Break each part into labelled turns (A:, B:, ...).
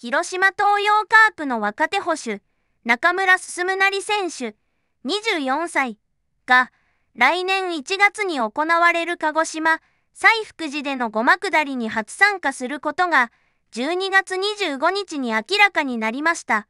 A: 広島東洋カープの若手捕手、中村進成選手、24歳が、来年1月に行われる鹿児島、西福寺でのごま下りに初参加することが、12月25日に明らかになりました。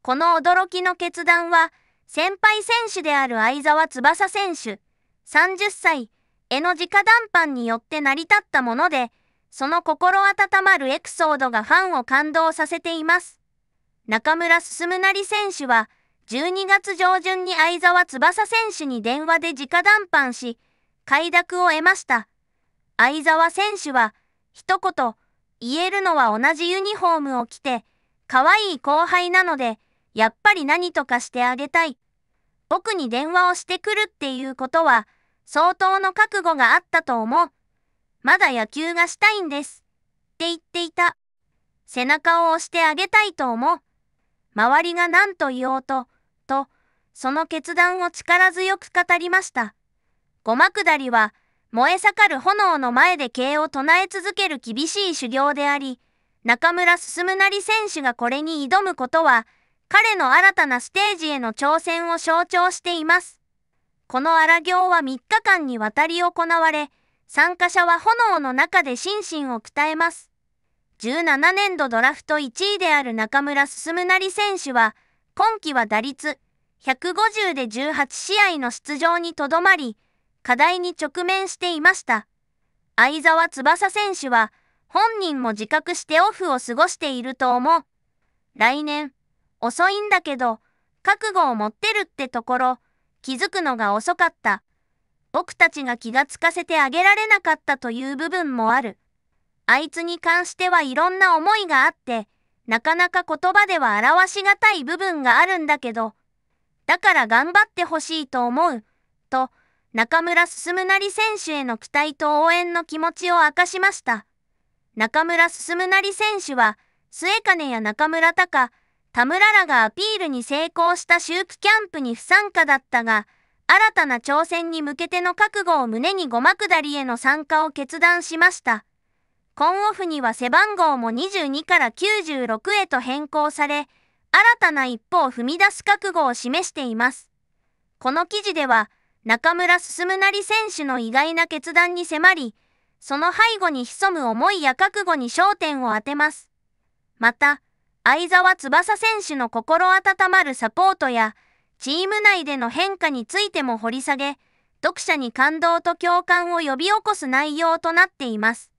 A: この驚きの決断は、先輩選手である相沢翼選手、30歳、への直談判によって成り立ったもので、その心温まるエピソードがファンを感動させています。中村進成選手は、12月上旬に相沢翼選手に電話で直談判し、快諾を得ました。相沢選手は、一言、言えるのは同じユニフォームを着て、可愛い後輩なので、やっぱり何とかしてあげたい。僕に電話をしてくるっていうことは、相当の覚悟があったと思う。まだ野球がしたいんです。って言っていた。背中を押してあげたいと思う。周りが何と言おうと、と、その決断を力強く語りました。ごまくだりは、燃え盛る炎の前で経を唱え続ける厳しい修行であり、中村進成選手がこれに挑むことは、彼の新たなステージへの挑戦を象徴しています。この荒行は3日間にわたり行われ、参加者は炎の中で心身を鍛えます。17年度ドラフト1位である中村進成選手は、今季は打率150で18試合の出場にとどまり、課題に直面していました。相沢翼選手は、本人も自覚してオフを過ごしていると思う。来年、遅いんだけど、覚悟を持ってるってところ、気づくのが遅かった。僕たちが気がつかせてあげられなかったという部分もある。あいつに関してはいろんな思いがあって、なかなか言葉では表しがたい部分があるんだけど、だから頑張ってほしいと思う、と、中村進成選手への期待と応援の気持ちを明かしました。中村進成選手は、末金や中村隆、田村らがアピールに成功した秋季キャンプに不参加だったが、新たな挑戦に向けての覚悟を胸にまく下りへの参加を決断しました。コンオフには背番号も22から96へと変更され、新たな一歩を踏み出す覚悟を示しています。この記事では、中村進成選手の意外な決断に迫り、その背後に潜む思いや覚悟に焦点を当てます。また、相沢翼選手の心温まるサポートや、チーム内での変化についても掘り下げ、読者に感動と共感を呼び起こす内容となっています。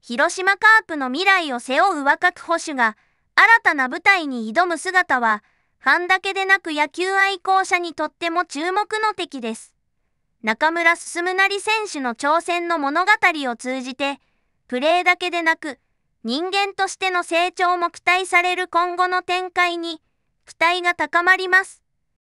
A: 広島カープの未来を背負う若く保守が、新たな舞台に挑む姿は、ファンだけでなく野球愛好者にとっても注目の敵です。中村進成選手の挑戦の物語を通じて、プレーだけでなく、人間としての成長も期待される今後の展開に、期待が高まります。